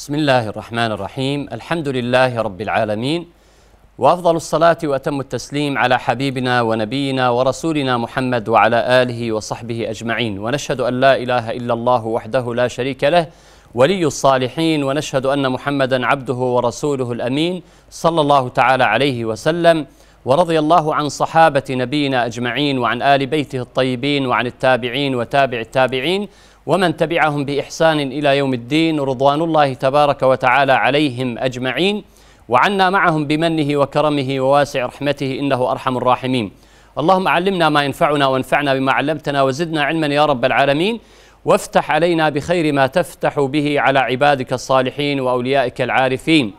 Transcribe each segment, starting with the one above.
بسم الله الرحمن الرحيم الحمد لله رب العالمين وافضل الصلاه واتم التسليم على حبيبنا ونبينا ورسولنا محمد وعلى اله وصحبه اجمعين ونشهد ان لا اله الا الله وحده لا شريك له ولي الصالحين ونشهد ان محمدا عبده ورسوله الامين صلى الله تعالى عليه وسلم ورضي الله عن صحابه نبينا اجمعين وعن ال بيته الطيبين وعن التابعين وتابع التابعين ومن تبعهم بإحسان إلى يوم الدين رضوان الله تبارك وتعالى عليهم أجمعين وعنا معهم بمنه وكرمه وواسع رحمته إنه أرحم الراحمين اللهم علمنا ما ينفعنا وانفعنا بما علمتنا وزدنا علما يا رب العالمين وافتح علينا بخير ما تفتح به على عبادك الصالحين وأوليائك العارفين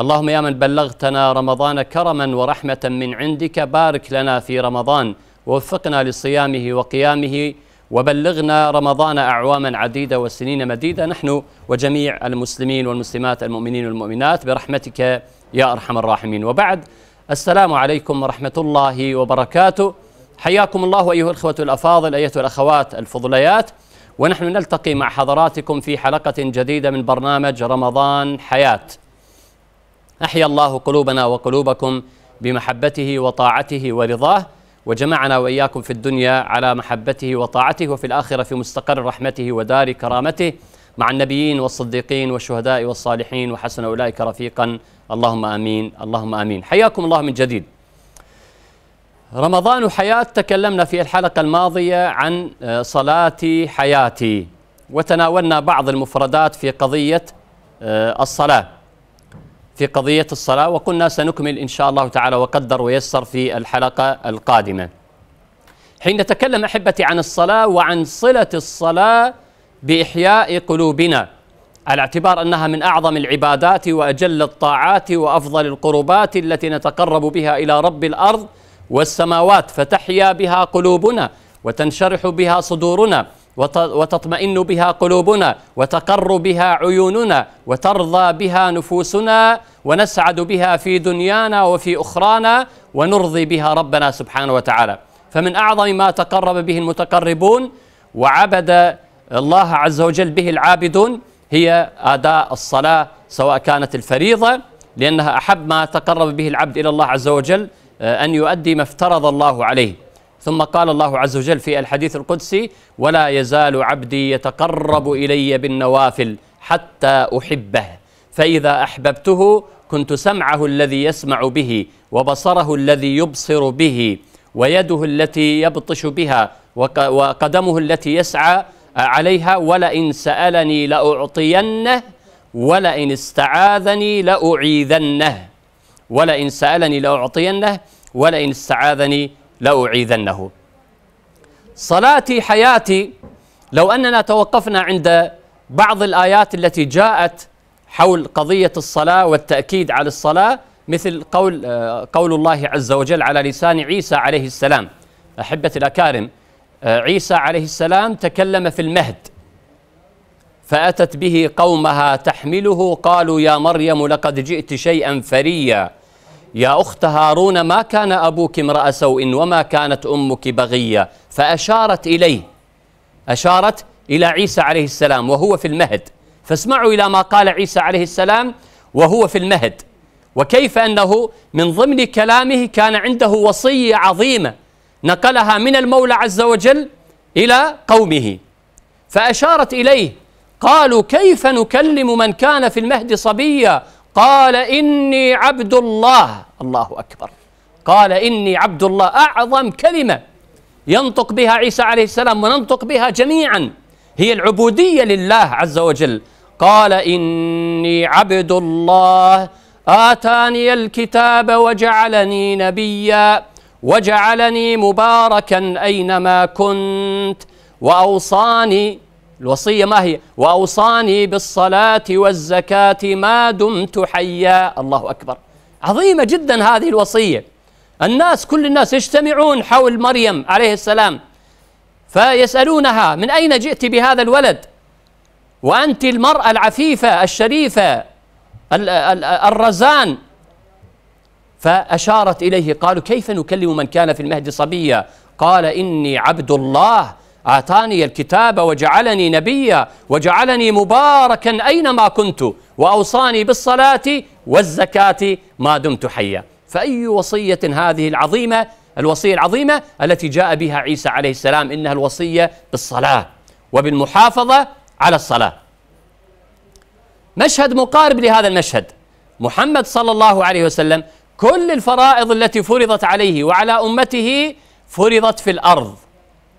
اللهم يا من بلغتنا رمضان كرما ورحمة من عندك بارك لنا في رمضان ووفقنا لصيامه وقيامه وبلغنا رمضان أعواما عديدة وسنين مديدة نحن وجميع المسلمين والمسلمات المؤمنين والمؤمنات برحمتك يا أرحم الراحمين وبعد السلام عليكم ورحمة الله وبركاته حياكم الله أيها الإخوة الأفاضل أيتها الأخوات الفضليات ونحن نلتقي مع حضراتكم في حلقة جديدة من برنامج رمضان حياة أحيا الله قلوبنا وقلوبكم بمحبته وطاعته ورضاه وجمعنا واياكم في الدنيا على محبته وطاعته وفي الاخره في مستقر رحمته ودار كرامته مع النبيين والصديقين والشهداء والصالحين وحسن اولئك رفيقا اللهم امين اللهم امين حياكم الله من جديد رمضان حياه تكلمنا في الحلقه الماضيه عن آه، صلاه حياتي وتناولنا بعض المفردات في قضيه آه، الصلاه في قضية الصلاة وكنا سنكمل إن شاء الله تعالى وقدر ويسر في الحلقة القادمة حين نتكلم أحبتي عن الصلاة وعن صلة الصلاة بإحياء قلوبنا على اعتبار أنها من أعظم العبادات وأجل الطاعات وأفضل القربات التي نتقرب بها إلى رب الأرض والسماوات فتحيا بها قلوبنا وتنشرح بها صدورنا وتطمئن بها قلوبنا وتقر بها عيوننا وترضى بها نفوسنا ونسعد بها في دنيانا وفي اخرانا ونرضي بها ربنا سبحانه وتعالى فمن اعظم ما تقرب به المتقربون وعبد الله عز وجل به العابدون هي اداء الصلاه سواء كانت الفريضه لانها احب ما تقرب به العبد الى الله عز وجل آه، ان يؤدي ما افترض الله عليه ثم قال الله عز وجل في الحديث القدسي ولا يزال عبدي يتقرب إلي بالنوافل حتى أحبه فإذا أحببته كنت سمعه الذي يسمع به وبصره الذي يبصر به ويده التي يبطش بها وقدمه التي يسعى عليها ولئن سألني لأعطينه ولئن استعاذني لأعيذنه ولئن سألني لأعطينه ولئن استعاذني لأعيذنه صلاتي حياتي لو أننا توقفنا عند بعض الآيات التي جاءت حول قضية الصلاة والتأكيد على الصلاة مثل قول آه، قول الله عز وجل على لسان عيسى عليه السلام أحبة الأكارم آه، عيسى عليه السلام تكلم في المهد فأتت به قومها تحمله قالوا يا مريم لقد جئت شيئا فريا يا أخت هارون ما كان أبوك امرأ سوء وما كانت أمك بغية فأشارت إليه أشارت إلى عيسى عليه السلام وهو في المهد فاسمعوا إلى ما قال عيسى عليه السلام وهو في المهد وكيف أنه من ضمن كلامه كان عنده وصية عظيمة نقلها من المولى عز وجل إلى قومه فأشارت إليه قالوا كيف نكلم من كان في المهد صبيا قال إني عبد الله الله أكبر قال إني عبد الله أعظم كلمة ينطق بها عيسى عليه السلام وننطق بها جميعا هي العبودية لله عز وجل قال إني عبد الله آتاني الكتاب وجعلني نبيا وجعلني مباركا أينما كنت وأوصاني الوصية ما هي وأوصاني بالصلاة والزكاة ما دمت حيا الله أكبر عظيمة جدا هذه الوصية الناس كل الناس يجتمعون حول مريم عليه السلام فيسألونها من أين جئت بهذا الولد وأنت المرأة العفيفة الشريفة الرزان فأشارت إليه قالوا كيف نكلم من كان في المهد صبيا قال إني عبد الله أعطاني الكتاب وجعلني نبيا وجعلني مباركا أينما كنت وأوصاني بالصلاة والزكاة ما دمت حيا فأي وصية هذه العظيمة الوصية العظيمة التي جاء بها عيسى عليه السلام إنها الوصية بالصلاة وبالمحافظة على الصلاة مشهد مقارب لهذا المشهد محمد صلى الله عليه وسلم كل الفرائض التي فرضت عليه وعلى أمته فرضت في الأرض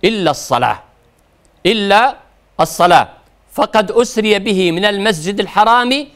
إلا الصلاة إلا الصلاة فقد أسري به من المسجد الحرام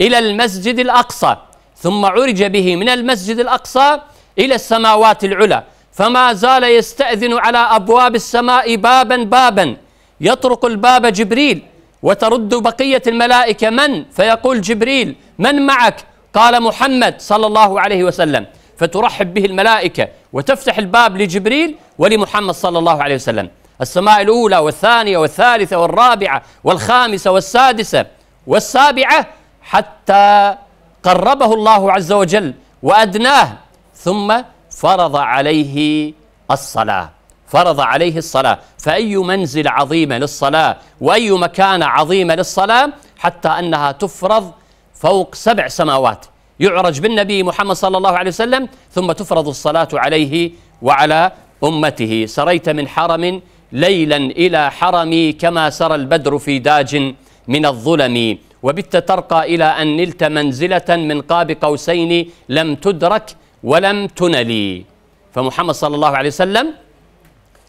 إلى المسجد الأقصى ثم عرج به من المسجد الأقصى إلى السماوات العلى فما زال يستأذن على أبواب السماء بابا بابا يطرق الباب جبريل وترد بقية الملائكة من؟ فيقول جبريل من معك؟ قال محمد صلى الله عليه وسلم فترحب به الملائكة وتفتح الباب لجبريل ولمحمد صلى الله عليه وسلم السماء الأولى والثانية والثالثة والرابعة والخامسة والسادسة والسابعة حتى قربه الله عز وجل وأدناه ثم فرض عليه الصلاة فرض عليه الصلاة فأي منزل عظيمة للصلاة وأي مكانة عظيمة للصلاة حتى أنها تفرض فوق سبع سماوات يعرج بالنبي محمد صلى الله عليه وسلم ثم تفرض الصلاة عليه وعلى أمته سريت من حرم ليلا إلى حرمي كما سرى البدر في داج من الظلم وبت ترقى إلى أن نلت منزلة من قاب قوسين لم تدرك ولم تنلي فمحمد صلى الله عليه وسلم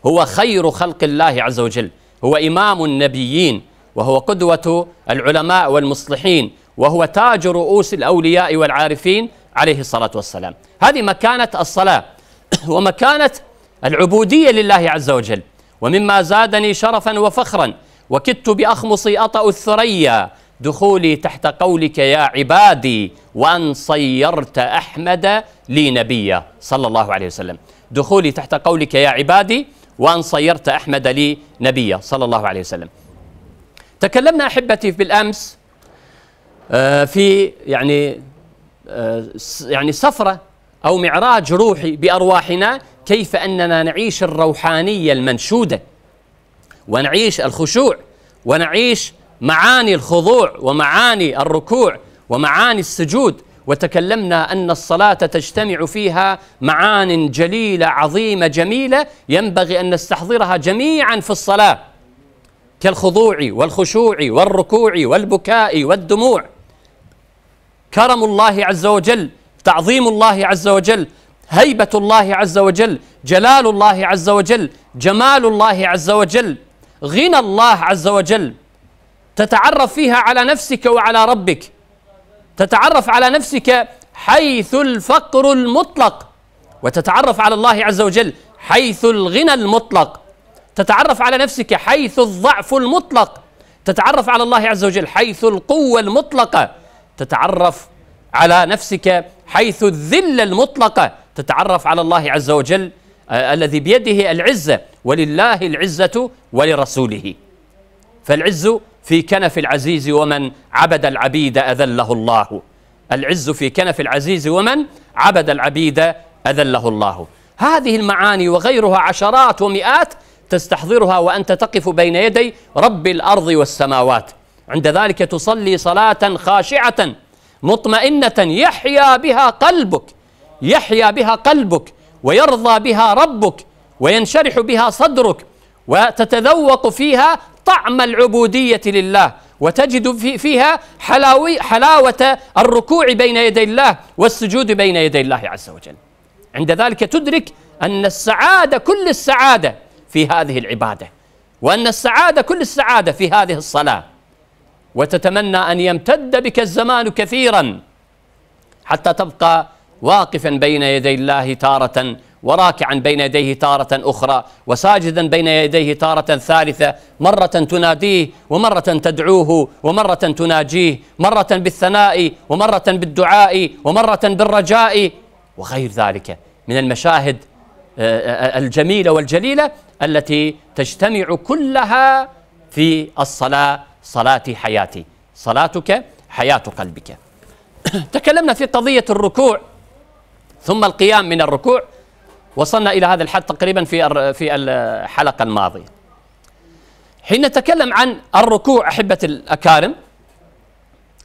هو خير خلق الله عز وجل هو إمام النبيين وهو قدوة العلماء والمصلحين وهو تاج رؤوس الأولياء والعارفين عليه الصلاة والسلام هذه مكانة الصلاة ومكانة العبودية لله عز وجل ومما زادني شرفا وفخرا وكدت بأخمصي أطأ الثريا دخولي تحت قولك يا عبادي وأن صيرت أحمد لي نبيا صلى الله عليه وسلم دخولي تحت قولك يا عبادي وأن صيرت أحمد لي نبيا صلى الله عليه وسلم تكلمنا أحبتي بالأمس آه، في يعني آه، يعني سفرة أو معراج روحي بأرواحنا كيف أننا نعيش الروحانية المنشودة ونعيش الخشوع ونعيش معاني الخضوع ومعاني الركوع ومعاني السجود وتكلمنا أن الصلاة تجتمع فيها معان جليلة عظيمة جميلة ينبغي أن نستحضرها جميعا في الصلاة كالخضوع والخشوع والركوع والبكاء والدموع كرم الله عز وجل تعظيم الله عز وجل هيبة الله عز وجل جلال الله عز وجل جمال الله عز وجل غنى الله عز وجل تتعرف فيها على نفسك وعلى ربك تتعرف على نفسك حيث الفقر المطلق وتتعرف على الله عز وجل حيث الغنى المطلق تتعرف على نفسك حيث الضعف المطلق تتعرف على الله عز وجل حيث القوة المطلقة تتعرف على نفسك حيث الذلة المطلقة تتعرف على الله عز وجل آه، الذي بيده العزة ولله العزة ولرسوله فالعز في كنف العزيز ومن عبد العبيد أذله الله العز في كنف العزيز ومن عبد العبيد أذله الله هذه المعاني وغيرها عشرات ومئات تستحضرها وأنت تقف بين يدي رب الأرض والسماوات عند ذلك تصلي صلاة خاشعة مطمئنة يحيا بها قلبك يحيا بها قلبك ويرضى بها ربك وينشرح بها صدرك وتتذوق فيها طعم العبودية لله وتجد في فيها حلاوي حلاوة الركوع بين يدي الله والسجود بين يدي الله عز وجل عند ذلك تدرك أن السعادة كل السعادة في هذه العبادة وأن السعادة كل السعادة في هذه الصلاة وتتمنى أن يمتد بك الزمان كثيرا حتى تبقى واقفا بين يدي الله تارة وراكعا بين يديه تارة أخرى وساجدا بين يديه تارة ثالثة مرة تناديه ومرة تدعوه ومرة تناجيه مرة بالثناء ومرة بالدعاء ومرة بالرجاء وغير ذلك من المشاهد آه، آه، الجميلة والجليلة التي تجتمع كلها في الصلاة صلاة حياتي صلاتك حياة قلبك تكلمنا في قضية الركوع ثم القيام من الركوع وصلنا إلى هذا الحد تقريبا في في الحلقة الماضية حين نتكلم عن الركوع أحبة الأكارم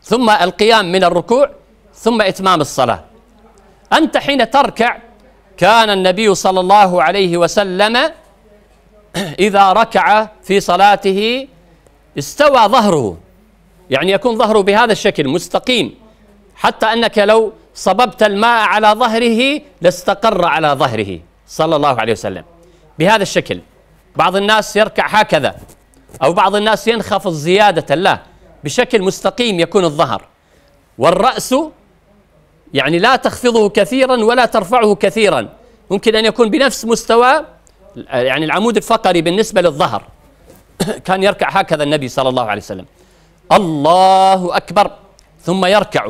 ثم القيام من الركوع ثم إتمام الصلاة أنت حين تركع كان النبي صلى الله عليه وسلم إذا ركع في صلاته استوى ظهره يعني يكون ظهره بهذا الشكل مستقيم حتى أنك لو صببت الماء على ظهره لاستقر على ظهره صلى الله عليه وسلم بهذا الشكل بعض الناس يركع هكذا أو بعض الناس ينخفض زيادة لا بشكل مستقيم يكون الظهر والرأس يعني لا تخفضه كثيرا ولا ترفعه كثيرا ممكن أن يكون بنفس مستوى يعني العمود الفقري بالنسبة للظهر كان يركع هكذا النبي صلى الله عليه وسلم الله أكبر ثم يركع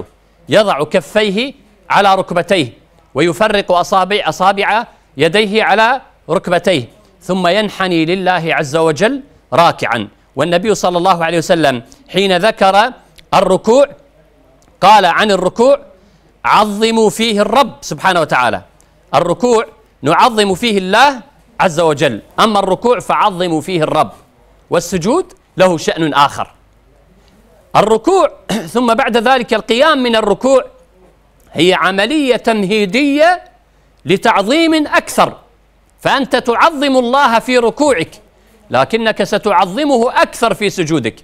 يضع كفيه على ركبتيه ويفرق أصابع أصابع يديه على ركبتيه ثم ينحني لله عز وجل راكعا والنبي صلى الله عليه وسلم حين ذكر الركوع قال عن الركوع عظموا فيه الرب سبحانه وتعالى الركوع نعظم فيه الله عز وجل أما الركوع فعظموا فيه الرب والسجود له شأن آخر الركوع ثم بعد ذلك القيام من الركوع هي عملية تمهيدية لتعظيم أكثر فأنت تعظم الله في ركوعك لكنك ستعظمه أكثر في سجودك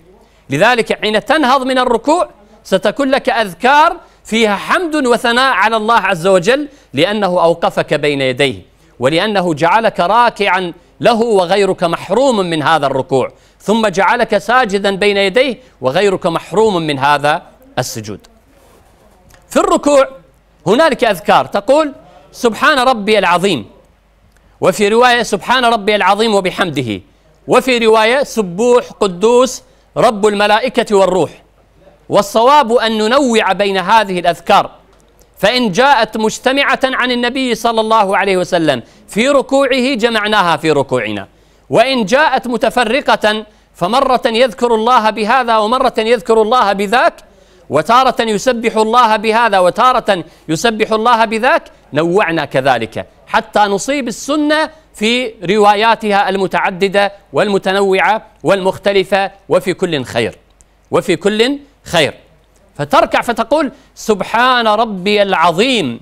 لذلك حين تنهض من الركوع ستكون لك أذكار فيها حمد وثناء على الله عز وجل لأنه أوقفك بين يديه ولأنه جعلك راكعا له وغيرك محروم من هذا الركوع ثم جعلك ساجدا بين يديه وغيرك محروم من هذا السجود في الركوع هنالك أذكار تقول سبحان ربي العظيم وفي رواية سبحان ربي العظيم وبحمده وفي رواية سبوح قدوس رب الملائكة والروح والصواب أن ننوع بين هذه الأذكار فإن جاءت مجتمعة عن النبي صلى الله عليه وسلم في ركوعه جمعناها في ركوعنا وإن جاءت متفرقة فمرة يذكر الله بهذا ومرة يذكر الله بذاك وتارة يسبح الله بهذا وتارة يسبح الله بذاك نوعنا كذلك حتى نصيب السنة في رواياتها المتعددة والمتنوعة والمختلفة وفي كل خير وفي كل خير فتركع فتقول سبحان ربي العظيم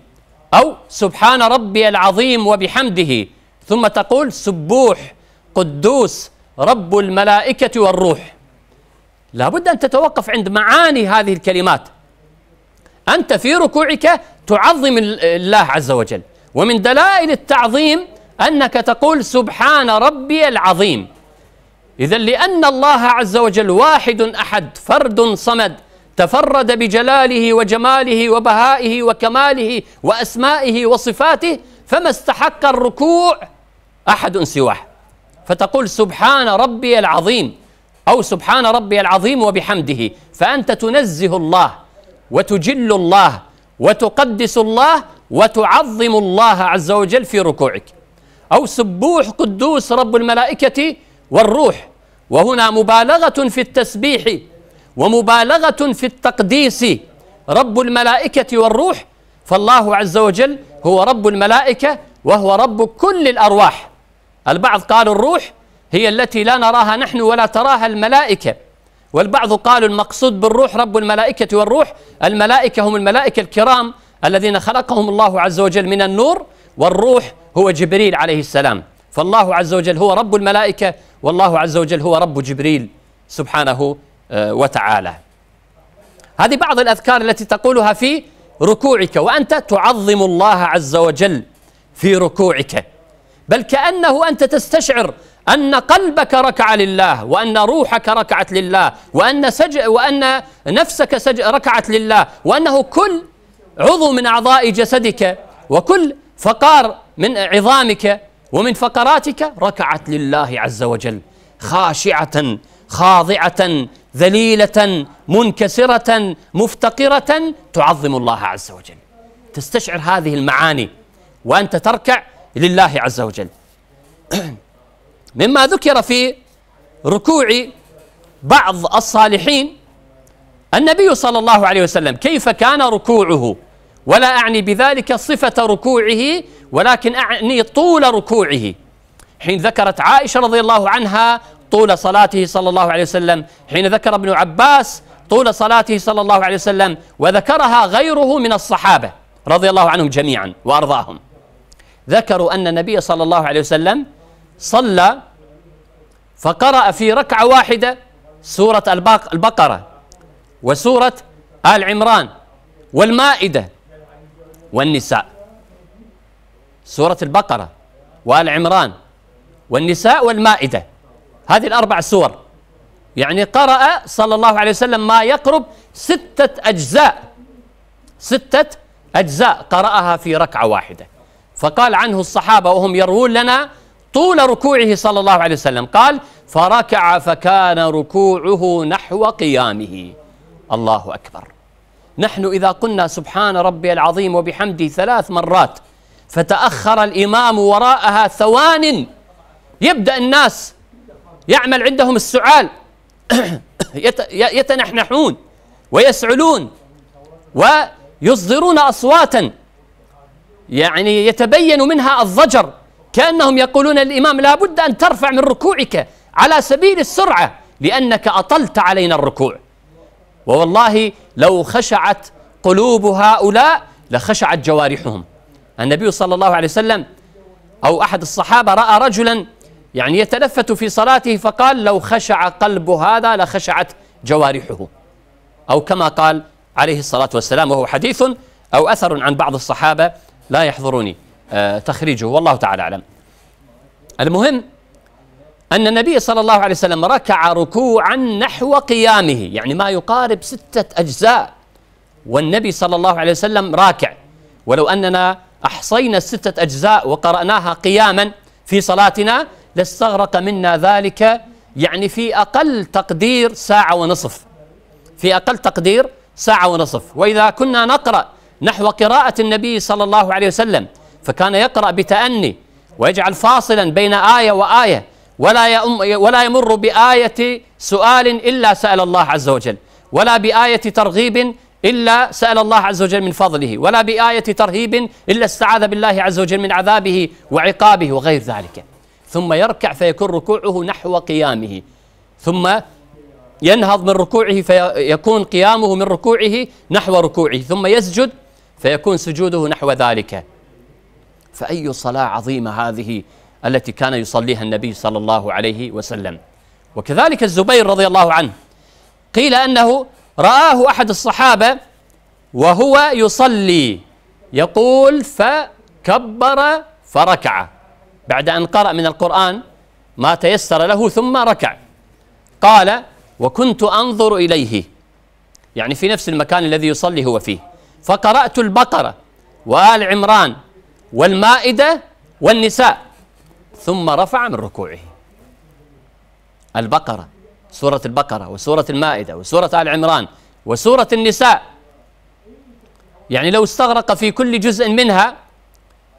أو سبحان ربي العظيم وبحمده ثم تقول سبوح قدوس رب الملائكة والروح لابد أن تتوقف عند معاني هذه الكلمات أنت في ركوعك تعظم الله عز وجل ومن دلائل التعظيم أنك تقول سبحان ربي العظيم إذا لأن الله عز وجل واحد أحد فرد صمد تفرد بجلاله وجماله وبهائه وكماله وأسمائه وصفاته فما استحق الركوع أحد سواه فتقول سبحان ربي العظيم أو سبحان ربي العظيم وبحمده فأنت تنزه الله وتجل الله وتقدس الله وتعظم الله عز وجل في ركوعك أو سبوح قدوس رب الملائكة والروح وهنا مبالغة في التسبيح ومبالغة في التقديس رب الملائكة والروح فالله عز وجل هو رب الملائكة وهو رب كل الأرواح البعض قال الروح هي التي لا نراها نحن ولا تراها الملائكة والبعض قالوا المقصود بالروح رب الملائكة والروح الملائكة هم الملائكة الكرام الذين خلقهم الله عز وجل من النور والروح هو جبريل عليه السلام فالله عز وجل هو رب الملائكة والله عز وجل هو رب جبريل سبحانه آه، وتعالى هذه بعض الأذكار التي تقولها في ركوعك وأنت تعظم الله عز وجل في ركوعك بل كأنه أنت تستشعر أن قلبك ركع لله وأن روحك ركعت لله وأن, سج... وأن نفسك سج... ركعت لله وأنه كل عضو من أعضاء جسدك وكل فقار من عظامك ومن فقراتك ركعت لله عز وجل خاشعة خاضعة ذليلة منكسرة مفتقرة تعظم الله عز وجل تستشعر هذه المعاني وأنت تركع لله عز وجل مما ذكر في ركوع بعض الصالحين النبي صلى الله عليه وسلم كيف كان ركوعه ولا أعني بذلك صفة ركوعه ولكن أعني طول ركوعه حين ذكرت عائشة رضي الله عنها طول صلاته صلى الله عليه وسلم حين ذكر ابن عباس طول صلاته صلى الله عليه وسلم وذكرها غيره من الصحابة رضي الله عنهم جميعا وأرضاهم ذكروا أن النبي صلى الله عليه وسلم صلى فقرأ في ركعة واحدة سورة البقرة وسورة آل عمران والمائدة والنساء سورة البقرة وآل عمران والنساء والمائدة هذه الأربع سور يعني قرأ صلى الله عليه وسلم ما يقرب ستة أجزاء ستة أجزاء قرأها في ركعة واحدة فقال عنه الصحابة وهم يروون لنا طول ركوعه صلى الله عليه وسلم قال فركع فكان ركوعه نحو قيامه الله أكبر نحن إذا قلنا سبحان ربي العظيم وبحمده ثلاث مرات فتأخر الإمام وراءها ثوان يبدأ الناس يعمل عندهم السعال يتنحنحون ويسعلون ويصدرون أصواتا يعني يتبين منها الضجر كأنهم يقولون للإمام لا بد أن ترفع من ركوعك على سبيل السرعة لأنك أطلت علينا الركوع ووالله لو خشعت قلوب هؤلاء لخشعت جوارحهم النبي صلى الله عليه وسلم أو أحد الصحابة رأى رجلا يعني يتلفت في صلاته فقال لو خشع قلب هذا لخشعت جوارحه أو كما قال عليه الصلاة والسلام وهو حديث أو أثر عن بعض الصحابة لا يحضرني آه، تخريجه والله تعالى أعلم المهم أن النبي صلى الله عليه وسلم ركع ركوعا نحو قيامه يعني ما يقارب ستة أجزاء والنبي صلى الله عليه وسلم راكع ولو أننا أحصينا الستة أجزاء وقرأناها قياما في صلاتنا لاستغرق منا ذلك يعني في أقل تقدير ساعة ونصف في أقل تقدير ساعة ونصف وإذا كنا نقرأ نحو قراءة النبي صلى الله عليه وسلم فكان يقرأ بتأني ويجعل فاصلا بين آية وآية ولا ولا يمر بآية سؤال إلا سأل الله عز وجل ولا بآية ترغيب إلا سأل الله عز وجل من فضله ولا بآية ترهيب إلا استعاذ بالله عز وجل من عذابه وعقابه وغير ذلك ثم يركع فيكون ركوعه نحو قيامه ثم ينهض من ركوعه فيكون قيامه من ركوعه نحو ركوعه ثم يسجد فيكون سجوده نحو ذلك فأي صلاة عظيمة هذه التي كان يصليها النبي صلى الله عليه وسلم وكذلك الزبير رضي الله عنه قيل أنه رآه أحد الصحابة وهو يصلي يقول فكبر فركع بعد أن قرأ من القرآن ما تيسر له ثم ركع قال وكنت أنظر إليه يعني في نفس المكان الذي يصلي هو فيه فقرأت البقرة وآل عمران والمائدة والنساء ثم رفع من ركوعه البقرة سورة البقرة وسورة المائدة وسورة آل عمران وسورة النساء يعني لو استغرق في كل جزء منها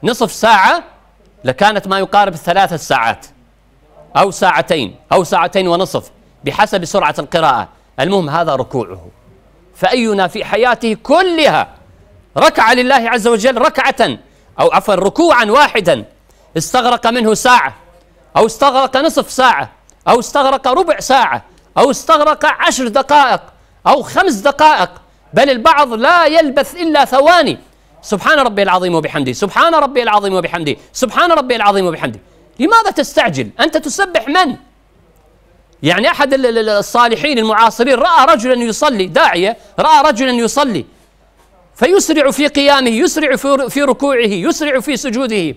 نصف ساعة لكانت ما يقارب الثلاثة ساعات أو ساعتين أو ساعتين ونصف بحسب سرعة القراءة المهم هذا ركوعه فأينا في حياته كلها ركع لله عز وجل ركعة أو عفوا ركوعا واحدا استغرق منه ساعة أو استغرق نصف ساعة أو استغرق ربع ساعة أو استغرق عشر دقائق أو خمس دقائق بل البعض لا يلبث إلا ثواني سبحان ربي العظيم وبحمده سبحان ربي العظيم وبحمده سبحان ربي العظيم وبحمده لماذا تستعجل أنت تسبح من يعني أحد الصالحين المعاصرين رأى رجلا يصلي داعية رأى رجلا يصلي فيسرع في قيامه يسرع في ركوعه يسرع في سجوده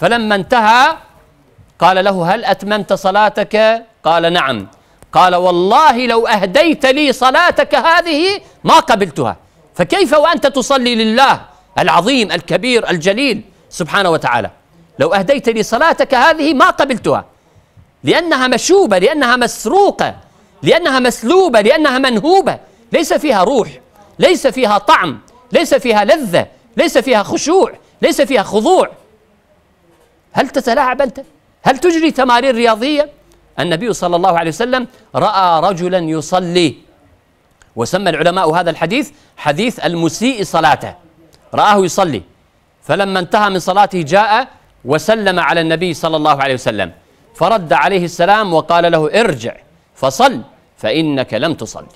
فلما انتهى قال له هل أتممت صلاتك قال نعم قال والله لو أهديت لي صلاتك هذه ما قبلتها فكيف وأنت تصلي لله العظيم الكبير الجليل سبحانه وتعالى لو أهديت لي صلاتك هذه ما قبلتها لأنها مشوبة لأنها مسروقة لأنها مسلوبة لأنها منهوبة ليس فيها روح ليس فيها طعم ليس فيها لذة ليس فيها خشوع ليس فيها خضوع هل تتلاعب أنت؟ هل تجري تمارين رياضية؟ النبي صلى الله عليه وسلم رأى رجلا يصلي وسمى العلماء هذا الحديث حديث المسيء صلاته رآه يصلي فلما انتهى من صلاته جاء وسلم على النبي صلى الله عليه وسلم فرد عليه السلام وقال له ارجع فصل فإنك لم تصلي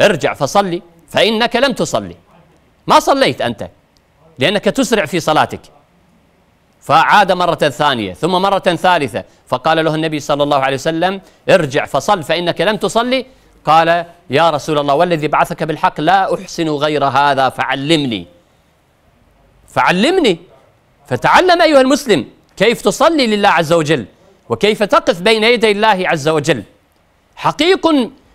ارجع فصلي فإنك لم تصلي ما صليت أنت لأنك تسرع في صلاتك فعاد مرة ثانية ثم مرة ثالثة فقال له النبي صلى الله عليه وسلم ارجع فصل فإنك لم تصلي قال يا رسول الله والذي بعثك بالحق لا أحسن غير هذا فعلمني فعلمني فتعلم أيها المسلم كيف تصلي لله عز وجل وكيف تقف بين يدي الله عز وجل حقيق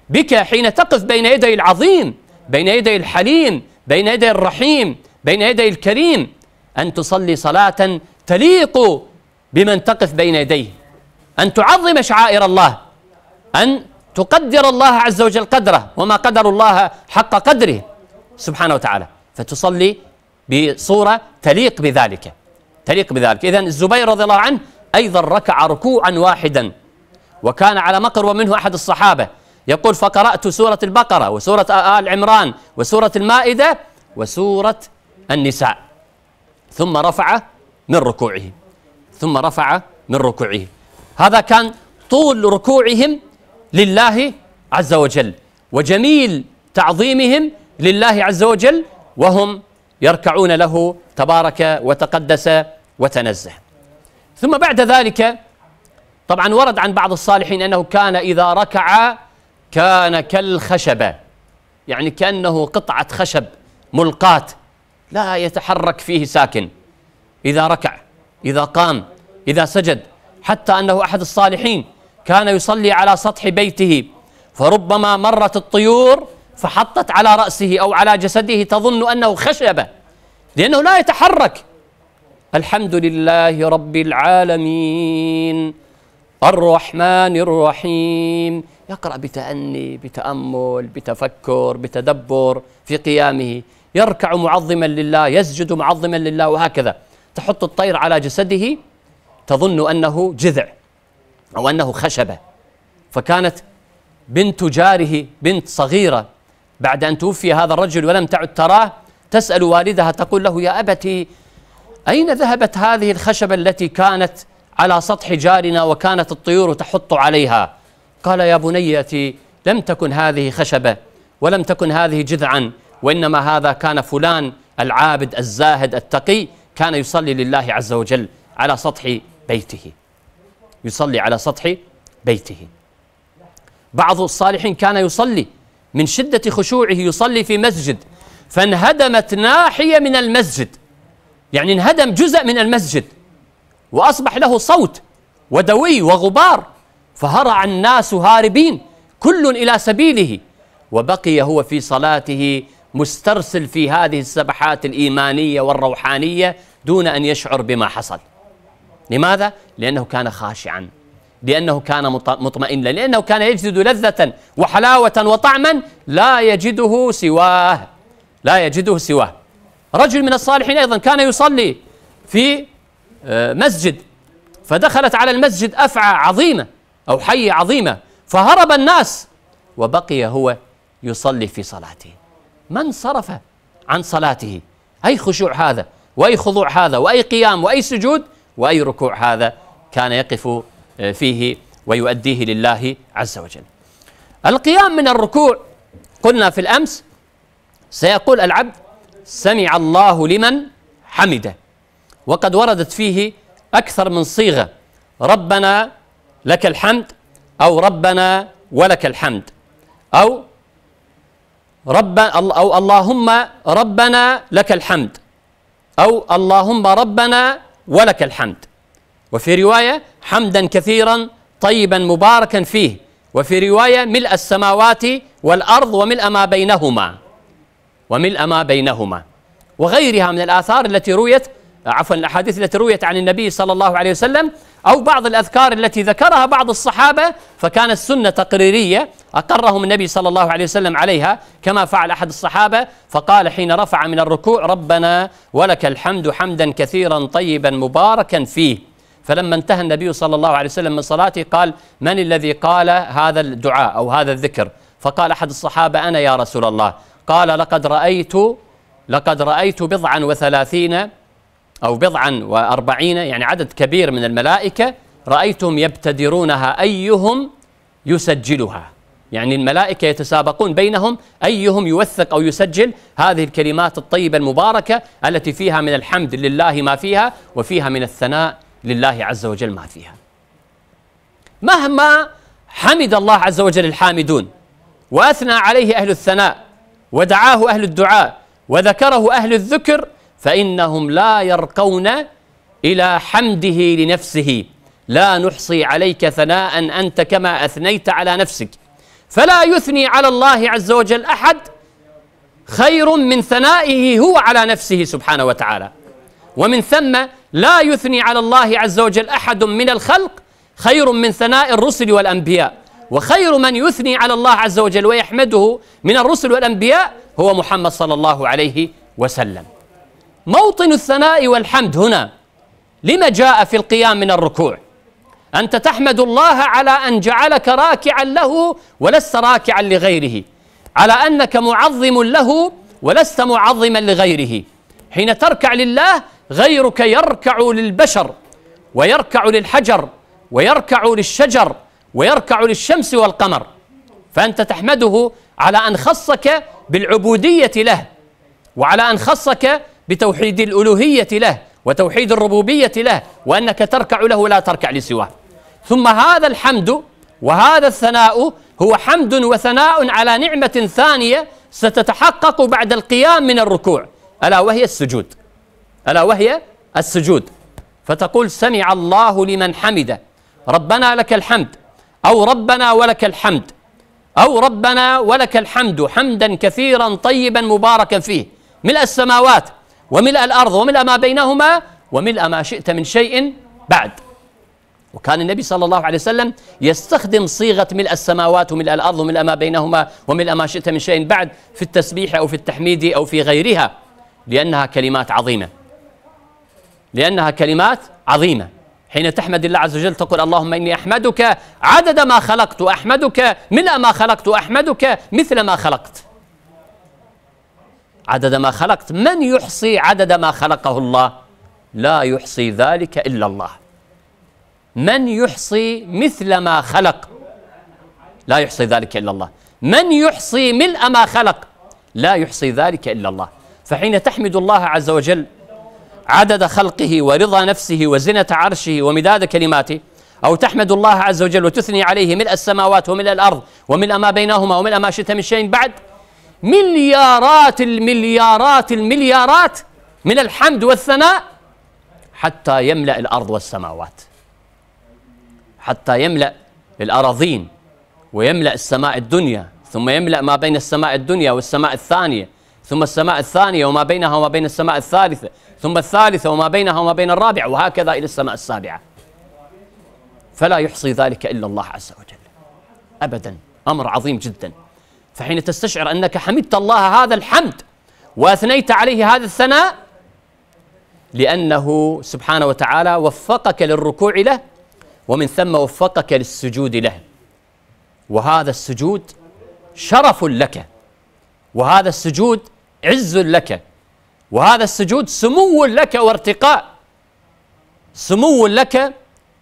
بك حين تقف بين يدي العظيم بين يدي الحليم بين يدي الرحيم بين يدي الكريم أن تصلي صلاة تليق بمن تقف بين يديه أن تعظم شعائر الله أن تقدر الله عز وجل قدره وما قدر الله حق قدره سبحانه وتعالى فتصلي بصورة تليق بذلك تليق بذلك إذا الزبير رضي الله عنه أيضا ركع ركوعا واحدا وكان على مقر ومنه أحد الصحابة يقول فقرأت سورة البقرة وسورة آل عمران وسورة المائدة وسورة النساء ثم رفع من ركوعه ثم رفع من ركوعه هذا كان طول ركوعهم لله عز وجل وجميل تعظيمهم لله عز وجل وهم يركعون له تبارك وتقدس وتنزه ثم بعد ذلك طبعا ورد عن بعض الصالحين انه كان اذا ركع كان كالخشبه يعني كانه قطعه خشب ملقاه لا يتحرك فيه ساكن إذا ركع إذا قام إذا سجد حتى أنه أحد الصالحين كان يصلي على سطح بيته فربما مرت الطيور فحطت على رأسه أو على جسده تظن أنه خشبة لأنه لا يتحرك الحمد لله رب العالمين الرحمن الرحيم يقرأ بتأني بتأمل بتفكر بتدبر في قيامه يركع معظما لله يسجد معظما لله وهكذا تحط الطير على جسده تظن انه جذع او انه خشبه فكانت بنت جاره بنت صغيره بعد ان توفي هذا الرجل ولم تعد تراه تسال والدها تقول له يا ابتي اين ذهبت هذه الخشبه التي كانت على سطح جارنا وكانت الطيور تحط عليها قال يا بنيتي لم تكن هذه خشبه ولم تكن هذه جذعا وانما هذا كان فلان العابد الزاهد التقي كان يصلي لله عز وجل على سطح بيته يصلي على سطح بيته بعض الصالحين كان يصلي من شدة خشوعه يصلي في مسجد فانهدمت ناحية من المسجد يعني انهدم جزء من المسجد وأصبح له صوت ودوي وغبار فهرع الناس هاربين كل إلى سبيله وبقي هو في صلاته مسترسل في هذه السبحات الإيمانية والروحانية دون أن يشعر بما حصل لماذا؟ لأنه كان خاشعا لأنه كان مطمئنا لأنه كان يجد لذة وحلاوة وطعما لا يجده سواه لا يجده سواه رجل من الصالحين أيضا كان يصلي في آه، مسجد فدخلت على المسجد أفعى عظيمة أو حية عظيمة فهرب الناس وبقي هو يصلي في صلاته من صرف عن صلاته أي خشوع هذا وأي خضوع هذا وأي قيام وأي سجود وأي ركوع هذا كان يقف آه، فيه ويؤديه لله عز وجل القيام من الركوع قلنا في الأمس سيقول العبد سمع الله لمن حمده وقد وردت فيه أكثر من صيغة ربنا لك الحمد أو ربنا ولك الحمد أو رب أو اللهم ربنا لك الحمد أو اللهم ربنا ولك الحمد وفي رواية حمدا كثيرا طيبا مباركا فيه وفي رواية ملء السماوات والأرض وملء ما بينهما وملء ما بينهما وغيرها من الآثار التي رويت عفوا الأحاديث التي رويت عن النبي صلى الله عليه وسلم أو بعض الأذكار التي ذكرها بعض الصحابة فكانت سنة تقريرية أقرهم النبي صلى الله عليه وسلم عليها كما فعل أحد الصحابة فقال حين رفع من الركوع ربنا ولك الحمد حمدا كثيرا طيبا مباركا فيه فلما انتهى النبي صلى الله عليه وسلم من صلاته قال من الذي قال هذا الدعاء أو هذا الذكر فقال أحد الصحابة أنا يا رسول الله قال لقد رأيت لقد رأيت بضعا وثلاثين أو بضعا وأربعين يعني عدد كبير من الملائكة رأيتهم يبتدرونها أيهم يسجلها يعني الملائكة يتسابقون بينهم أيهم يوثق أو يسجل هذه الكلمات الطيبة المباركة التي فيها من الحمد لله ما فيها وفيها من الثناء لله عز وجل ما فيها مهما حمد الله عز وجل الحامدون وأثنى عليه أهل الثناء ودعاه أهل الدعاء وذكره أهل الذكر فإنهم لا يرقون إلى حمده لنفسه لا نحصي عليك ثناء أنت كما أثنيت على نفسك فلا يثني على الله عز وجل أحد خير من ثنائه هو على نفسه سبحانه وتعالى ومن ثم لا يثني على الله عز وجل أحد من الخلق خير من ثناء الرسل والأنبياء وخير من يثني على الله عز وجل ويحمده من الرسل والأنبياء هو محمد صلى الله عليه وسلم موطن الثناء والحمد هنا لما جاء في القيام من الركوع أنت تحمد الله على أن جعلك راكعا له ولست راكعا لغيره على أنك معظم له ولست معظما لغيره حين تركع لله غيرك يركع للبشر ويركع للحجر ويركع للشجر ويركع للشمس والقمر فأنت تحمده على أن خصك بالعبودية له وعلى أن خصك بتوحيد الألوهية له وتوحيد الربوبية له وأنك تركع له ولا تركع لسواه ثم هذا الحمد وهذا الثناء هو حمد وثناء على نعمة ثانية ستتحقق بعد القيام من الركوع ألا وهي السجود ألا وهي السجود فتقول سمع الله لمن حمده ربنا لك الحمد أو ربنا ولك الحمد أو ربنا ولك الحمد حمدا كثيرا طيبا مباركا فيه ملء السماوات وملأ الأرض وملأ ما بينهما وملأ ما شئت من شيء بعد وكان النبي صلى الله عليه وسلم يستخدم صيغة ملء السماوات وملء الأرض وملء ما بينهما وملء ما شئت من شيء بعد في التسبيح أو في التحميد أو في غيرها لأنها كلمات عظيمة لأنها كلمات عظيمة حين تحمد الله عز وجل تقول اللهم إني أحمدك عدد ما خلقت أحمدك ملء ما خلقت أحمدك مثل ما خلقت عدد ما خلقت من يحصي عدد ما خلقه الله لا يحصي ذلك إلا الله من يحصي مثل ما خلق لا يحصي ذلك إلا الله من يحصي ملء ما خلق لا يحصي ذلك إلا الله فحين تحمد الله عز وجل عدد خلقه ورضا نفسه وزنة عرشه ومداد كلماته أو تحمد الله عز وجل وتثني عليه ملء السماوات وملء الأرض وملء ما بينهما وملء ما شئت من شيء بعد مليارات المليارات المليارات من الحمد والثناء حتى يملأ الأرض والسماوات حتى يملأ الأراضين ويملأ السماء الدنيا ثم يملأ ما بين السماء الدنيا والسماء الثانية ثم السماء الثانية وما بينها وما بين السماء الثالثة ثم الثالثة وما بينها وما بين الرابعة وهكذا إلى السماء السابعة فلا يحصي ذلك إلا الله عز وجل أبدا أمر عظيم جدا فحين تستشعر أنك حمدت الله هذا الحمد وأثنيت عليه هذا الثناء لأنه سبحانه وتعالى وفقك للركوع له ومن ثم وفقك للسجود له وهذا السجود شرف لك وهذا السجود عز لك وهذا السجود سمو لك وارتقاء سمو لك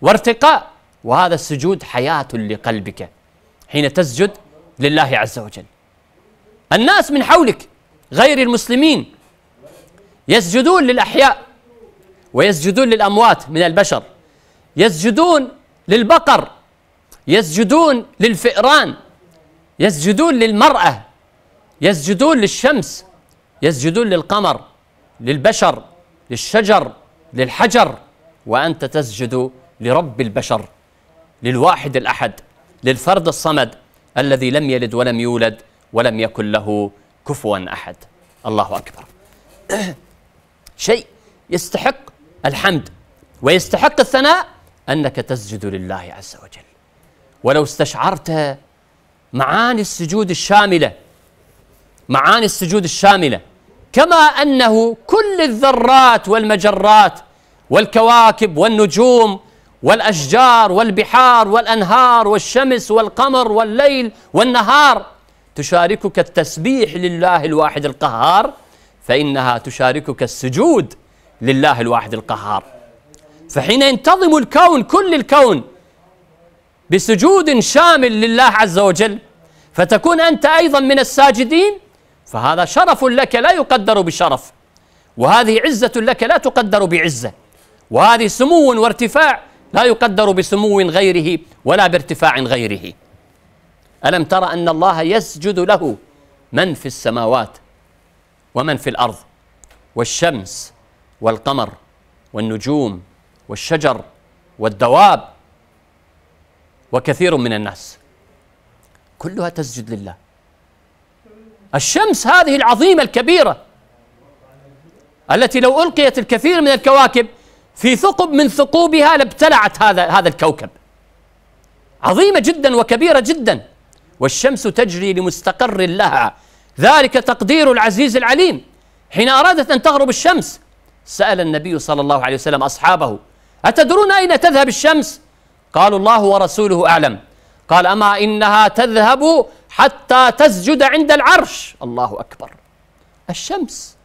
وارتقاء وهذا السجود حياة لقلبك حين تسجد لله عز وجل الناس من حولك غير المسلمين يسجدون للأحياء ويسجدون للأموات من البشر يسجدون للبقر يسجدون للفئران يسجدون للمرأة يسجدون للشمس يسجدون للقمر للبشر للشجر للحجر وأنت تسجد لرب البشر للواحد الأحد للفرد الصمد الذي لم يلد ولم يولد ولم يكن له كفوا أحد الله أكبر شيء يستحق الحمد ويستحق الثناء أنك تسجد لله عز وجل ولو استشعرت معاني السجود الشاملة معاني السجود الشاملة كما أنه كل الذرات والمجرات والكواكب والنجوم والأشجار والبحار والأنهار والشمس والقمر والليل والنهار تشاركك التسبيح لله الواحد القهار فإنها تشاركك السجود لله الواحد القهار فحين ينتظم الكون كل الكون بسجود شامل لله عز وجل فتكون أنت أيضا من الساجدين فهذا شرف لك لا يقدر بشرف وهذه عزة لك لا تقدر بعزة وهذه سمو وارتفاع لا يقدر بسمو غيره ولا بارتفاع غيره ألم ترى أن الله يسجد له من في السماوات ومن في الأرض والشمس والقمر والنجوم والشجر والدواب وكثير من الناس كلها تسجد لله الشمس هذه العظيمة الكبيرة التي لو ألقيت الكثير من الكواكب في ثقب من ثقوبها لابتلعت هذا هذا الكوكب عظيمة جدا وكبيرة جدا والشمس تجري لمستقر لها ذلك تقدير العزيز العليم حين أرادت أن تغرب الشمس سأل النبي صلى الله عليه وسلم أصحابه أتدرون أين تذهب الشمس؟ قالوا الله ورسوله أعلم قال أما إنها تذهب حتى تسجد عند العرش الله أكبر الشمس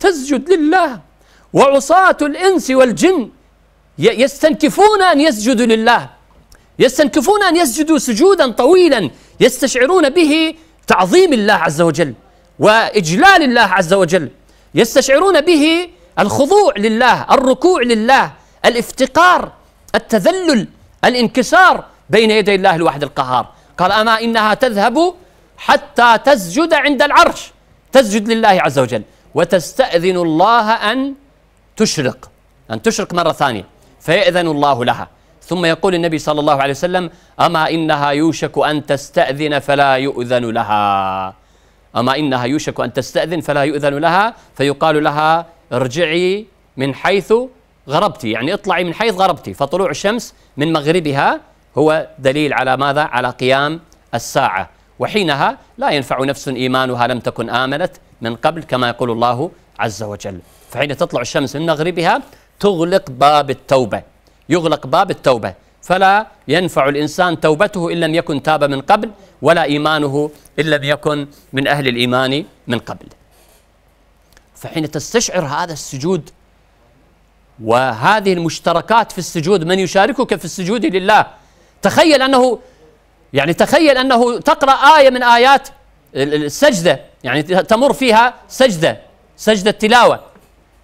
تسجد لله وعصاة الإنس والجن يستنكفون أن يسجدوا لله يستنكفون أن يسجدوا سجودا طويلا يستشعرون به تعظيم الله عز وجل وإجلال الله عز وجل يستشعرون به الخضوع لله الركوع لله الافتقار التذلل الانكسار بين يدي الله الواحد القهار قال أما إنها تذهب حتى تسجد عند العرش تسجد لله عز وجل وتستأذن الله أن تشرق أن تشرق مرة ثانية فيأذن الله لها ثم يقول النبي صلى الله عليه وسلم أما إنها يوشك أن تستأذن فلا يؤذن لها أما إنها يوشك أن تستأذن فلا يؤذن لها فيقال لها ارجعي من حيث غربتي يعني اطلعي من حيث غربتي فطلوع الشمس من مغربها هو دليل على ماذا على قيام الساعة وحينها لا ينفع نفس إيمانها لم تكن آمنت من قبل كما يقول الله عز وجل فحين تطلع الشمس من مغربها تغلق باب التوبة يغلق باب التوبة فلا ينفع الإنسان توبته إن لم يكن تاب من قبل ولا إيمانه إن لم يكن من أهل الإيمان من قبل فحين تستشعر هذا السجود وهذه المشتركات في السجود من يشاركك في السجود لله تخيل أنه يعني تخيل أنه تقرأ آية من آيات السجدة يعني تمر فيها سجدة سجدة تلاوة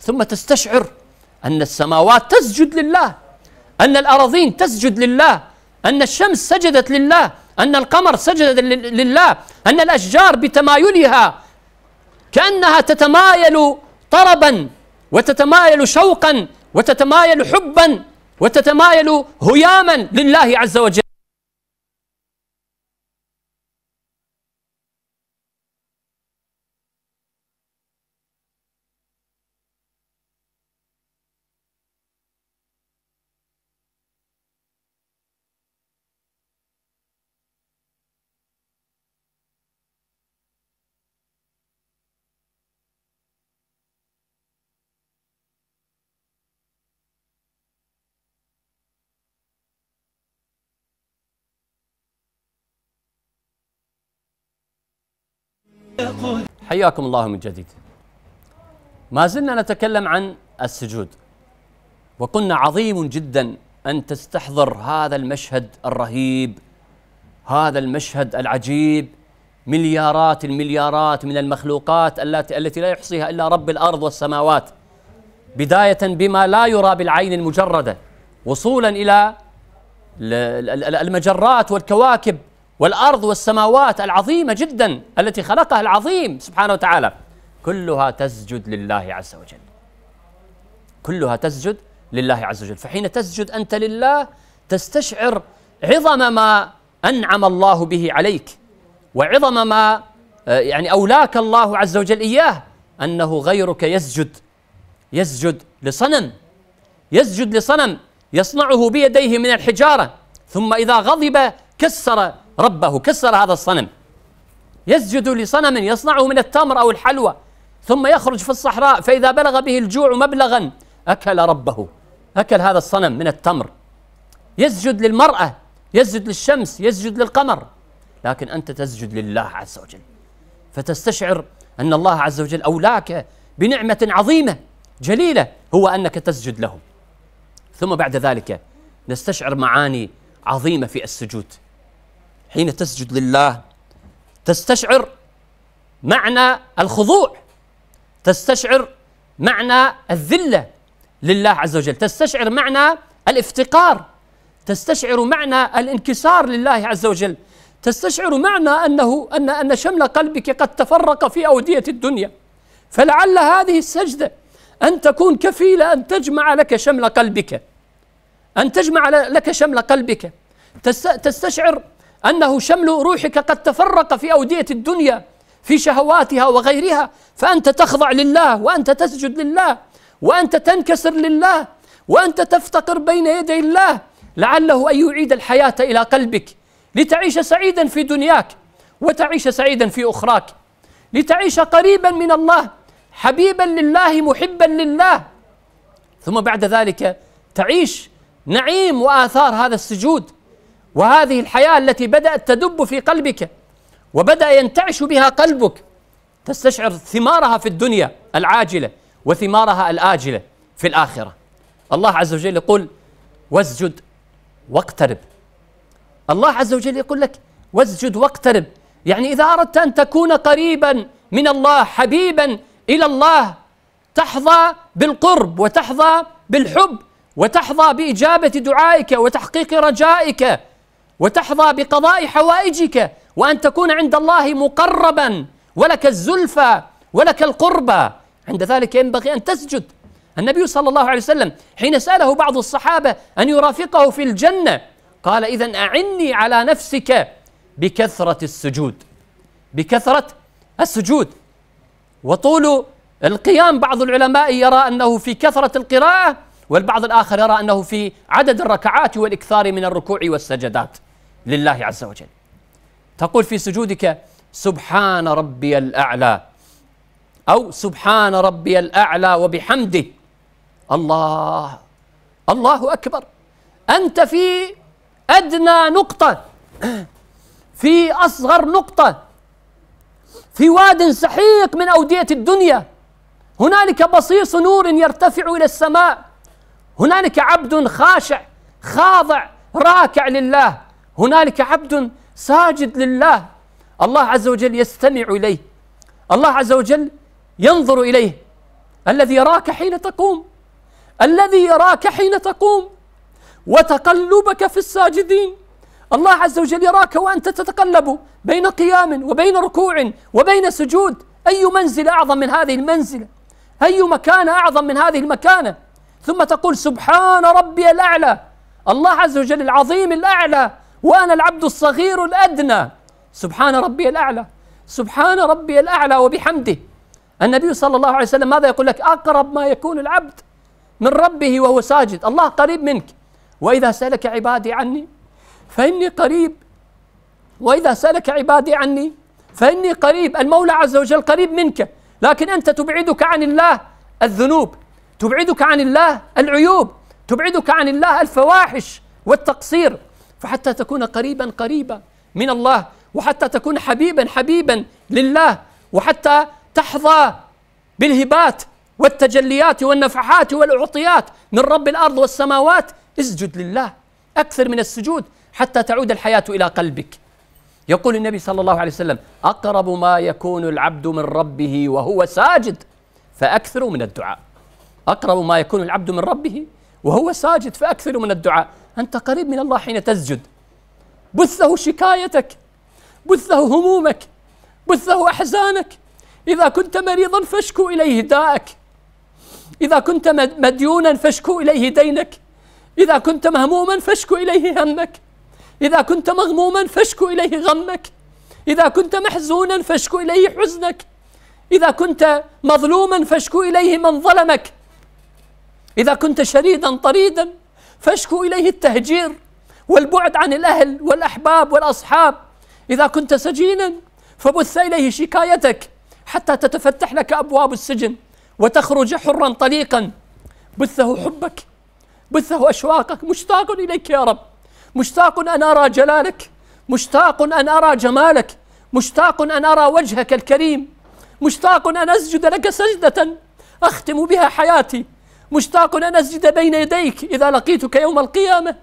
ثم تستشعر أن السماوات تسجد لله أن الأراضين تسجد لله أن الشمس سجدت لله أن القمر سجد لله أن الأشجار بتمايلها كأنها تتمايل طربا وتتمايل شوقا وتتمايل حبا وتتمايل هياما لله عز وجل حياكم الله من جديد ما زلنا نتكلم عن السجود وقلنا عظيم جدا ان تستحضر هذا المشهد الرهيب هذا المشهد العجيب مليارات المليارات من المخلوقات التي لا يحصيها الا رب الارض والسماوات بدايه بما لا يرى بالعين المجرده وصولا الى المجرات والكواكب والأرض والسماوات العظيمة جدا التي خلقها العظيم سبحانه وتعالى كلها تسجد لله عز وجل كلها تسجد لله عز وجل فحين تسجد أنت لله تستشعر عظم ما أنعم الله به عليك وعظم ما آه، يعني أولاك الله عز وجل إياه أنه غيرك يسجد يسجد لصنم يسجد لصنم يصنعه بيديه من الحجارة ثم إذا غضب كسر ربه كسر هذا الصنم يسجد لصنم يصنعه من التمر أو الحلوى ثم يخرج في الصحراء فإذا بلغ به الجوع مبلغا أكل ربه أكل هذا الصنم من التمر يسجد للمرأة يسجد للشمس يسجد للقمر لكن أنت تسجد لله عز وجل فتستشعر أن الله عز وجل أولاك بنعمة عظيمة جليلة هو أنك تسجد له ثم بعد ذلك نستشعر معاني عظيمة في السجود حين تسجد لله تستشعر معنى الخضوع تستشعر معنى الذله لله عز وجل تستشعر معنى الافتقار تستشعر معنى الانكسار لله عز وجل تستشعر معنى انه ان ان شمل قلبك قد تفرق في اوديه الدنيا فلعل هذه السجده ان تكون كفيله ان تجمع لك شمل قلبك ان تجمع لك شمل قلبك تستشعر أنه شمل روحك قد تفرق في أودية الدنيا في شهواتها وغيرها فأنت تخضع لله وأنت تسجد لله وأنت تنكسر لله وأنت تفتقر بين يدي الله لعله أن يعيد الحياة إلى قلبك لتعيش سعيدا في دنياك وتعيش سعيدا في أخراك لتعيش قريبا من الله حبيبا لله محبا لله ثم بعد ذلك تعيش نعيم وآثار هذا السجود وهذه الحياة التي بدأت تدب في قلبك وبدأ ينتعش بها قلبك تستشعر ثمارها في الدنيا العاجلة وثمارها الآجلة في الآخرة الله عز وجل يقول واسجد واقترب الله عز وجل يقول لك واسجد واقترب يعني إذا أردت أن تكون قريبا من الله حبيبا إلى الله تحظى بالقرب وتحظى بالحب وتحظى بإجابة دعائك وتحقيق رجائك وتحظى بقضاء حوائجك وأن تكون عند الله مقربا ولك الزلفى ولك القربى عند ذلك ينبغي أن تسجد النبي صلى الله عليه وسلم حين سأله بعض الصحابة أن يرافقه في الجنة قال إذا أعني على نفسك بكثرة السجود بكثرة السجود وطول القيام بعض العلماء يرى أنه في كثرة القراءة والبعض الآخر يرى أنه في عدد الركعات والإكثار من الركوع والسجدات لله عز وجل تقول في سجودك سبحان ربي الأعلى أو سبحان ربي الأعلى وبحمده الله الله أكبر أنت في أدنى نقطة في أصغر نقطة في واد سحيق من أودية الدنيا هنالك بصيص نور يرتفع إلى السماء هنالك عبد خاشع خاضع راكع لله هنالك عبد ساجد لله الله عز وجل يستمع إليه الله عز وجل ينظر إليه الذي يراك حين تقوم الذي يراك حين تقوم وتقلبك في الساجدين الله عز وجل يراك وأنت تتقلب بين قيام وبين ركوع وبين سجود أي منزل أعظم من هذه المنزلة أي مكان أعظم من هذه المكانة ثم تقول سبحان ربي الأعلى الله عز وجل العظيم الأعلى وأنا العبد الصغير الأدنى سبحان ربي الأعلى سبحان ربي الأعلى وبحمده النبي صلى الله عليه وسلم ماذا يقول لك أقرب ما يكون العبد من ربه وهو ساجد الله قريب منك وإذا سألك عبادي عني فإني قريب وإذا سألك عبادي عني فإني قريب المولى عز وجل قريب منك لكن أنت تبعدك عن الله الذنوب تبعدك عن الله العيوب تبعدك عن الله الفواحش والتقصير فحتى تكون قريبا قريبا من الله وحتى تكون حبيبا حبيبا لله وحتى تحظى بالهبات والتجليات والنفحات والعطيات من رب الارض والسماوات اسجد لله اكثر من السجود حتى تعود الحياه الى قلبك يقول النبي صلى الله عليه وسلم اقرب ما يكون العبد من ربه وهو ساجد فاكثر من الدعاء اقرب ما يكون العبد من ربه وهو ساجد فاكثر من الدعاء أنت قريب من الله حين تسجد بثه شكايتك بثه همومك بثه أحزانك إذا كنت مريضا فاشكو إليه داءك إذا كنت مديونا فاشكو إليه دينك إذا كنت مهموما فاشكو إليه همك إذا كنت مغموما فاشكو إليه غمك إذا كنت محزونا فاشكو إليه حزنك إذا كنت مظلوما فاشكو إليه من ظلمك إذا كنت شريدا طريدا فاشكو إليه التهجير والبعد عن الأهل والأحباب والأصحاب إذا كنت سجينا فبث إليه شكايتك حتى تتفتح لك أبواب السجن وتخرج حرا طليقا بثه حبك بثه أشواقك مشتاق إليك يا رب مشتاق أن أرى جلالك مشتاق أن أرى جمالك مشتاق أن أرى وجهك الكريم مشتاق أن أسجد لك سجدة أختم بها حياتي مشتاق أن أسجد بين يديك إذا لقيتك يوم القيامة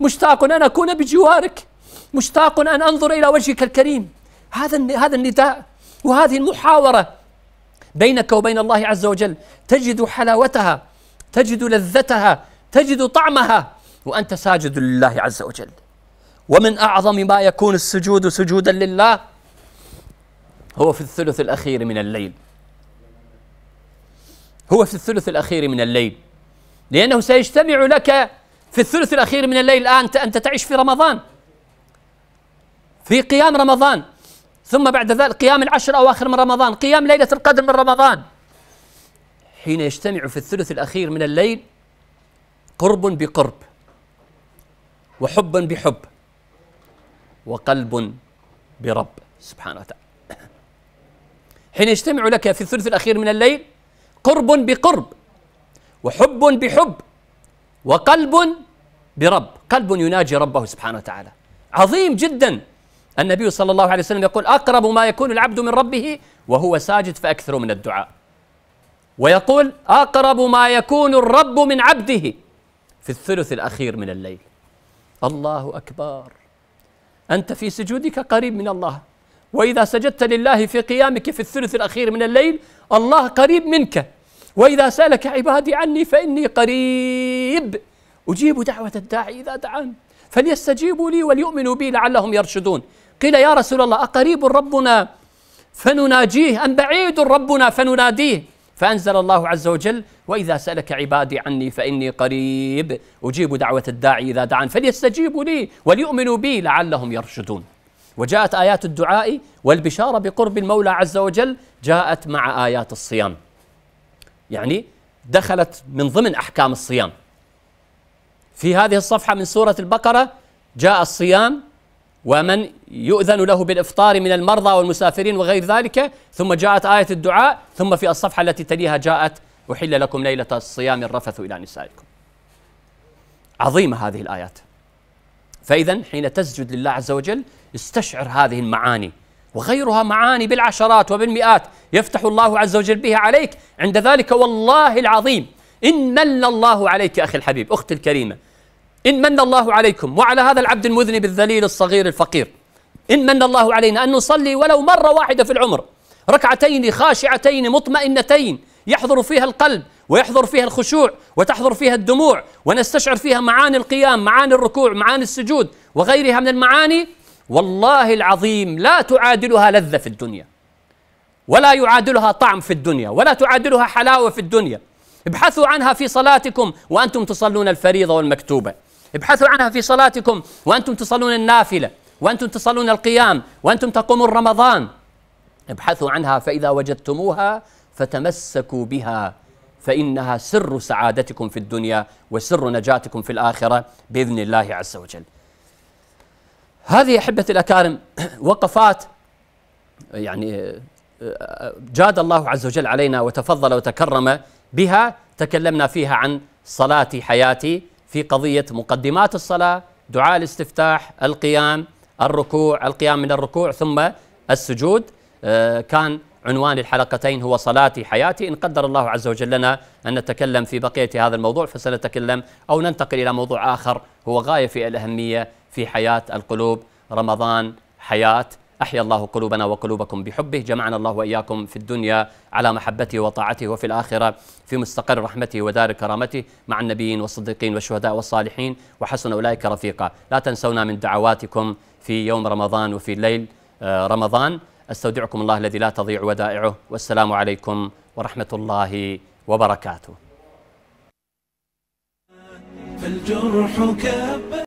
مشتاق أن أكون بجوارك مشتاق أن أنظر إلى وجهك الكريم هذا هذا النداء وهذه المحاورة بينك وبين الله عز وجل تجد حلاوتها تجد لذتها تجد طعمها وأنت ساجد لله عز وجل ومن أعظم ما يكون السجود سجودا لله هو في الثلث الأخير من الليل هو في الثلث الأخير من الليل لأنه سيجتمع لك في الثلث الأخير من الليل الآن أنت, تعيش في رمضان في قيام رمضان ثم بعد ذلك قيام العشر أواخر من رمضان قيام ليلة القدر من رمضان حين يجتمع في الثلث الأخير من الليل قرب بقرب وحب بحب وقلب برب سبحانه وتعالى حين يجتمع لك في الثلث الأخير من الليل قرب بقرب وحب بحب وقلب برب قلب يناجي ربه سبحانه وتعالى عظيم جدا النبي صلى الله عليه وسلم يقول أقرب ما يكون العبد من ربه وهو ساجد فأكثر من الدعاء ويقول أقرب ما يكون الرب من عبده في الثلث الأخير من الليل الله أكبر أنت في سجودك قريب من الله وإذا سجدت لله في قيامك في الثلث الأخير من الليل الله قريب منك وإذا سألك عبادي عني فإني قريب أجيب دعوة الداعي إذا دعان فليستجيبوا لي وليؤمنوا بي لعلهم يرشدون قيل يا رسول الله أقريب ربنا فنناجيه أم بعيد ربنا فنناديه فأنزل الله عز وجل وإذا سألك عبادي عني فإني قريب أجيب دعوة الداعي إذا دعان فليستجيبوا لي وليؤمنوا بي لعلهم يرشدون وجاءت آيات الدعاء والبشارة بقرب المولى عز وجل جاءت مع آيات الصيام يعني دخلت من ضمن أحكام الصيام في هذه الصفحة من سورة البقرة جاء الصيام ومن يؤذن له بالإفطار من المرضى والمسافرين وغير ذلك ثم جاءت آية الدعاء ثم في الصفحة التي تليها جاءت أحل لكم ليلة الصيام الرفث إلى نسائكم عظيمة هذه الآيات فإذا حين تسجد لله عز وجل استشعر هذه المعاني وغيرها معاني بالعشرات وبالمئات يفتح الله عز وجل بها عليك عند ذلك والله العظيم إن من الله عليك أخي الحبيب أختي الكريمة إن من الله عليكم وعلى هذا العبد المذنب الذليل الصغير الفقير إن من الله علينا أن نصلي ولو مرة واحدة في العمر ركعتين خاشعتين مطمئنتين يحضر فيها القلب ويحضر فيها الخشوع وتحضر فيها الدموع ونستشعر فيها معاني القيام معاني الركوع معاني السجود وغيرها من المعاني والله العظيم لا تعادلها لذة في الدنيا ولا يعادلها طعم في الدنيا ولا تعادلها حلاوة في الدنيا ابحثوا عنها في صلاتكم وأنتم تصلون الفريضة والمكتوبة ابحثوا عنها في صلاتكم وأنتم تصلون النافلة وأنتم تصلون القيام وأنتم تقومون رمضان ابحثوا عنها فإذا وجدتموها فتمسكوا بها فإنها سر سعادتكم في الدنيا وسر نجاتكم في الآخرة بإذن الله عز وجل هذه أحبة الأكارم وقفات يعني جاد الله عز وجل علينا وتفضل وتكرم بها تكلمنا فيها عن صلاة حياتي في قضية مقدمات الصلاة دعاء الاستفتاح القيام الركوع القيام من الركوع ثم السجود آه، كان عنوان الحلقتين هو صلاتي حياتي إن قدر الله عز وجل لنا أن نتكلم في بقية هذا الموضوع فسنتكلم أو ننتقل إلى موضوع آخر هو غاية في الأهمية في حياة القلوب رمضان حياة أحيا الله قلوبنا وقلوبكم بحبه جمعنا الله وإياكم في الدنيا على محبته وطاعته وفي الآخرة في مستقر رحمته ودار كرامته مع النبيين والصديقين والشهداء والصالحين وحسن أولئك رفيقا لا تنسونا من دعواتكم في يوم رمضان وفي الليل آه، رمضان استودعكم الله الذي لا تضيع ودائعه والسلام عليكم ورحمه الله وبركاته فالجرح كب